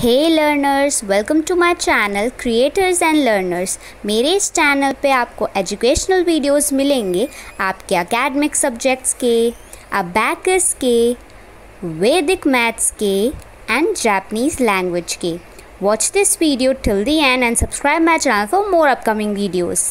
Hey learners welcome to my channel creators and learners मेरे इस channel पे आपको एजुकेशनल वीडियोस मिलेंगे आपके अकेडमिक सब्जेक्ट्स के अबैकस के वैदिक मैथ्स के एंड जापनीज लैंग्वेज के watch this video till the end and subscribe my channel for more upcoming videos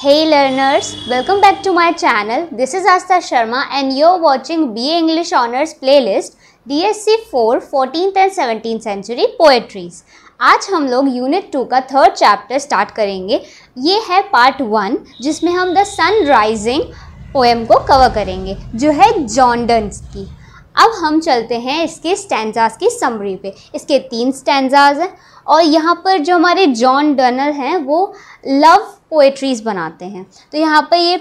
Hey learners, welcome back to my channel. This is Asta Sharma and you're watching play English Honors playlist DSC 4 14th and 17th century poetries. आज हम लोग unit two का third chapter start करेंगे ये है part one जिसमें हम the sun rising poem को कवर करेंगे जो है जॉन्डन्स की अब हम चलते हैं इसके स्टैंडाज की समरी पे इसके तीन स्टैंडजाज हैं और यहाँ पर जो हमारे जॉन डनल हैं वो लव पोएट्रीज़ बनाते हैं तो यहाँ पर ये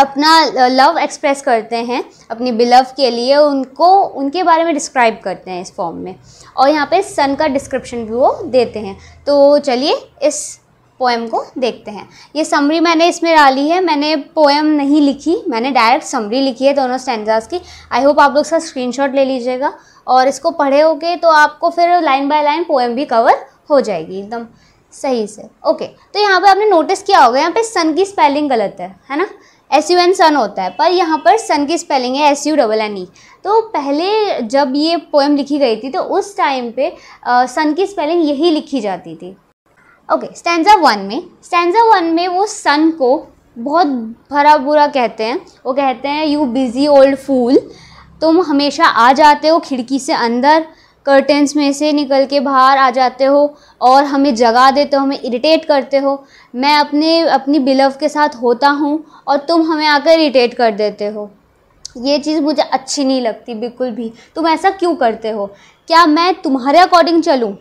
अपना लव एक्सप्रेस करते हैं अपनी बिलव के लिए उनको उनके बारे में डिस्क्राइब करते हैं इस फॉर्म में और यहाँ पे सन का डिस्क्रिप्शन भी वो देते हैं तो चलिए इस पोएम को देखते हैं ये समरी मैंने इसमें डाली है मैंने पोएम नहीं लिखी मैंने डायरेक्ट समरी लिखी है दोनों स्टेंजाज की आई होप आप लोग इसका स्क्रीन ले लीजिएगा और इसको पढ़े होगे तो आपको फिर लाइन बाय लाइन पोएम भी कवर हो जाएगी एकदम सही से ओके तो यहाँ पर आपने नोटिस किया होगा यहाँ पे सन की स्पेलिंग गलत है है ना एस यू एन सन होता है पर यहाँ पर सन की स्पेलिंग है S U double N E तो पहले जब ये पोएम लिखी गई थी तो उस टाइम पे सन की स्पेलिंग यही लिखी जाती थी ओके स्टैंडा वन में स्टैंडा वन में वो सन को बहुत भरा बुरा कहते हैं वो कहते हैं यू बिज़ी ओल्ड फूल तुम हमेशा आ जाते हो खिड़की से अंदर कर्टेंस में से निकल के बाहर आ जाते हो और हमें जगा देते हो हमें इरिटेट करते हो मैं अपने अपनी बिलव के साथ होता हूँ और तुम हमें आकर इरिटेट कर देते हो ये चीज़ मुझे अच्छी नहीं लगती बिल्कुल भी तुम ऐसा क्यों करते हो क्या मैं तुम्हारे अकॉर्डिंग चलूँ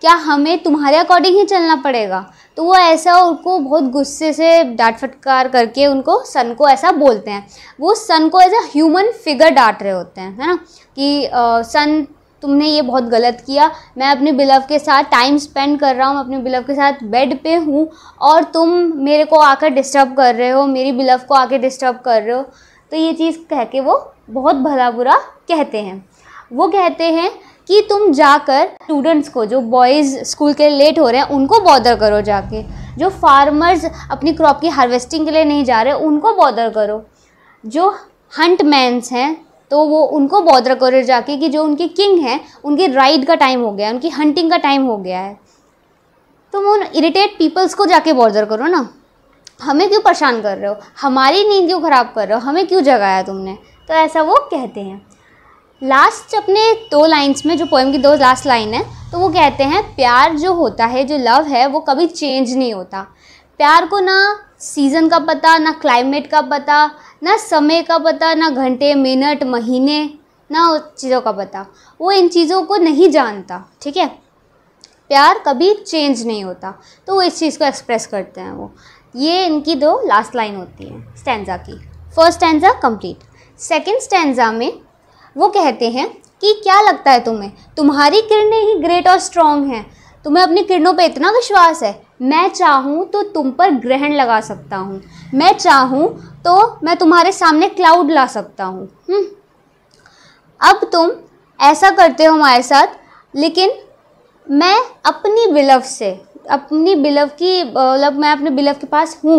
क्या हमें तुम्हारे अकॉर्डिंग ही चलना पड़ेगा तो वो ऐसा उनको बहुत गुस्से से डांट फटकार करके उनको सन को ऐसा बोलते हैं वो सन को एज अ ह्यूमन फिगर डांट रहे होते हैं है ना कि आ, सन तुमने ये बहुत गलत किया मैं अपने बिलव के साथ टाइम स्पेंड कर रहा हूँ अपने बिलव के साथ बेड पे हूँ और तुम मेरे को आकर डिस्टर्ब कर रहे हो मेरी बिलव को आके डिस्टर्ब कर रहे हो तो ये चीज़ कह के वो बहुत भला बुरा कहते हैं वो कहते हैं कि तुम जाकर स्टूडेंट्स को जो बॉयज़ स्कूल के लेट हो रहे हैं उनको बॉदर करो जाके जो फार्मर्स अपनी क्रॉप की हार्वेस्टिंग के लिए नहीं जा रहे उनको बॉदर करो जो हंट मैंस हैं तो वो उनको बौद्रा कोरियर जाके कि जो उनके किंग हैं उनके राइड का टाइम हो गया है उनकी हंटिंग का टाइम हो गया है तो वो इरिटेट पीपल्स को जाके बॉर्डर करो ना हमें क्यों परेशान कर रहे हो हमारी नींद क्यों ख़राब कर रहे हो हमें क्यों जगाया तुमने तो ऐसा वो कहते हैं लास्ट अपने दो लाइंस में जो पोएम की दो लास्ट लाइन है तो वो कहते हैं प्यार जो होता है जो लव है वो कभी चेंज नहीं होता प्यार को ना सीज़न का पता ना क्लाइमेट का पता ना समय का पता ना घंटे मिनट महीने ना उस चीज़ों का पता वो इन चीज़ों को नहीं जानता ठीक है प्यार कभी चेंज नहीं होता तो वो इस चीज़ को एक्सप्रेस करते हैं वो ये इनकी दो लास्ट लाइन होती है स्टैंडा की first standard complete second standard में वो कहते हैं कि क्या लगता है तुम्हें तुम्हारी किरणें ही ग्रेट और स्ट्रॉन्ग हैं तुम्हें अपनी किरणों पे इतना विश्वास है मैं चाहूँ तो तुम पर ग्रहण लगा सकता हूँ मैं चाहूँ तो मैं तुम्हारे सामने क्लाउड ला सकता हूँ हम्म। अब तुम ऐसा करते हो हमारे साथ लेकिन मैं अपनी बिलव से अपनी बिलव की मतलब मैं अपने बिलव के पास हूँ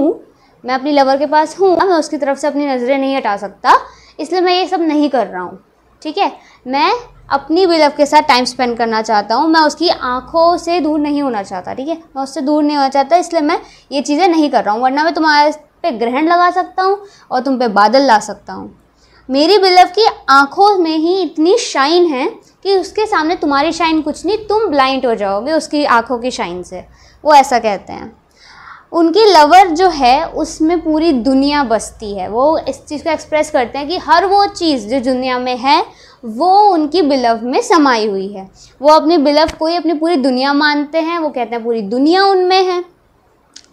मैं अपनी लवर के पास हूँ मैं उसकी तरफ से अपनी नज़रें नहीं हटा सकता इसलिए मैं ये सब नहीं कर रहा हूँ ठीक है मैं अपनी बिलव के साथ टाइम स्पेंड करना चाहता हूँ मैं उसकी आंखों से दूर नहीं होना चाहता ठीक है मैं उससे दूर नहीं होना चाहता इसलिए मैं ये चीज़ें नहीं कर रहा हूँ वरना मैं तुम्हारे पे ग्रहण लगा सकता हूँ और तुम पे बादल ला सकता हूँ मेरी बिलव की आंखों में ही इतनी शाइन है कि उसके सामने तुम्हारी शाइन कुछ नहीं तुम ब्लाइंड हो जाओगे उसकी आंखों की शाइन से वो ऐसा कहते हैं उनकी लवर जो है उसमें पूरी दुनिया बसती है वो इस चीज़ को एक्सप्रेस करते हैं कि हर वो चीज़ जो दुनिया में है वो उनकी बिलव में समाई हुई है वो अपनी बिलव को ही अपनी पूरी दुनिया मानते हैं वो कहते हैं पूरी दुनिया उनमें है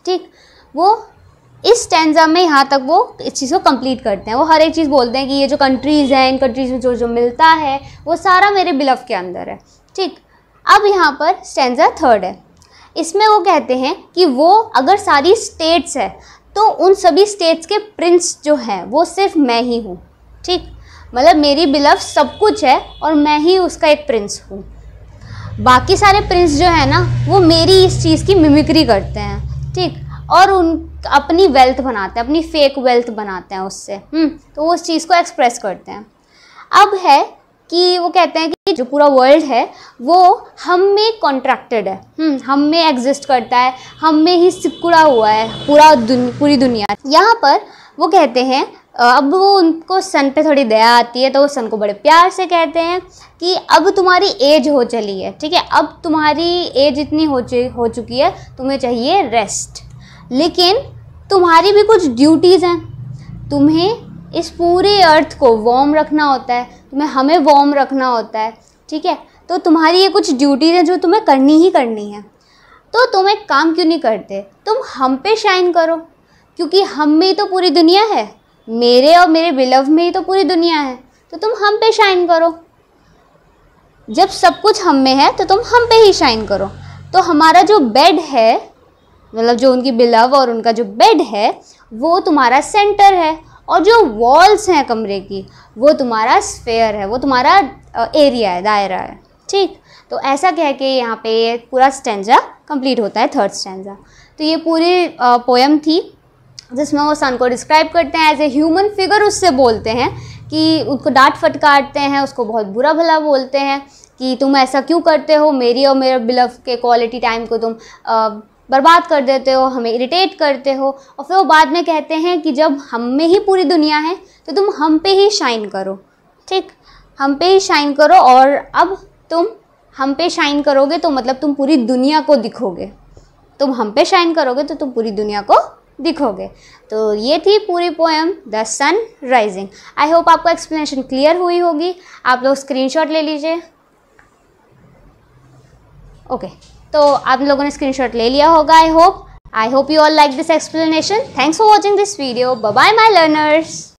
ठीक वो इस टेंजा में यहाँ तक वो इस चीज़ को कंप्लीट करते हैं वो हर एक चीज़ बोलते हैं कि ये जो कंट्रीज़ हैं इन कंट्रीज़ में जो जो मिलता है वो सारा मेरे बिलव के अंदर है ठीक अब यहाँ पर स्टेंजा थर्ड है इसमें वो कहते हैं कि वो अगर सारी स्टेट्स है तो उन सभी स्टेट्स के प्रिंस जो हैं वो सिर्फ मैं ही हूँ ठीक मतलब मेरी बिलव सब कुछ है और मैं ही उसका एक प्रिंस हूँ बाकी सारे प्रिंस जो है ना वो मेरी इस चीज़ की मिमिक्री करते हैं ठीक और उन अपनी वेल्थ बनाते हैं अपनी फेक वेल्थ बनाते हैं उससे हम्म? तो वो उस चीज़ को एक्सप्रेस करते हैं अब है कि वो कहते हैं कि जो पूरा वर्ल्ड है वो हम में कॉन्ट्रैक्टेड है हम्म? हम में एग्जिस्ट करता है हम में ही सिकुड़ा हुआ है पूरा दुन, पूरी दुनिया यहाँ पर वो कहते हैं अब वो उनको सन पे थोड़ी दया आती है तो वो सन को बड़े प्यार से कहते हैं कि अब तुम्हारी एज हो चली है ठीक है अब तुम्हारी एज इतनी हो हो चुकी है तुम्हें चाहिए रेस्ट लेकिन तुम्हारी भी कुछ ड्यूटीज़ हैं तुम्हें इस पूरे अर्थ को वॉर्म रखना होता है तुम्हें हमें वॉर्म रखना होता है ठीक है तो तुम्हारी ये कुछ ड्यूटीज़ हैं जो तुम्हें करनी ही करनी है तो तुम एक काम क्यों नहीं करते तुम हम पे शाइन करो क्योंकि हम में तो पूरी दुनिया है मेरे और मेरे बिलव में ही तो पूरी दुनिया है तो तुम हम पे शाइन करो जब सब कुछ हम में है तो तुम हम पे ही शाइन करो तो हमारा जो बेड है मतलब जो उनकी बिलव और उनका जो बेड है वो तुम्हारा सेंटर है और जो वॉल्स हैं कमरे की वो तुम्हारा स्फेयर है वो तुम्हारा एरिया है दायरा है ठीक तो ऐसा कह के यहाँ पे पूरा स्टेंजा कंप्लीट होता है थर्ड स्टेंजा तो ये पूरी पोएम थी जिसमें वो सन को डिस्क्राइब करते हैं एज ए ह्यूमन फिगर उससे बोलते हैं कि उसको डांट फटकारते हैं उसको बहुत बुरा भला बोलते हैं कि तुम ऐसा क्यों करते हो मेरी और मेरे बिलव के क्वालिटी टाइम को तुम आ, बर्बाद कर देते हो हमें इरिटेट करते हो और फिर वो बाद में कहते हैं कि जब हम में ही पूरी दुनिया है तो तुम हम पे ही शाइन करो ठीक हम पे ही शाइन करो और अब तुम हम पे शाइन करोगे तो मतलब तुम पूरी दुनिया को दिखोगे तुम हम पे शाइन करोगे तो तुम पूरी दुनिया को दिखोगे तो ये थी पूरी poem the sun rising I hope आपको एक्सप्लेनेशन क्लियर हुई होगी आप लोग स्क्रीनशॉट ले लीजिए ओके okay, तो आप लोगों ने स्क्रीनशॉट ले लिया होगा I hope I hope you all like this explanation thanks for watching this video bye my learners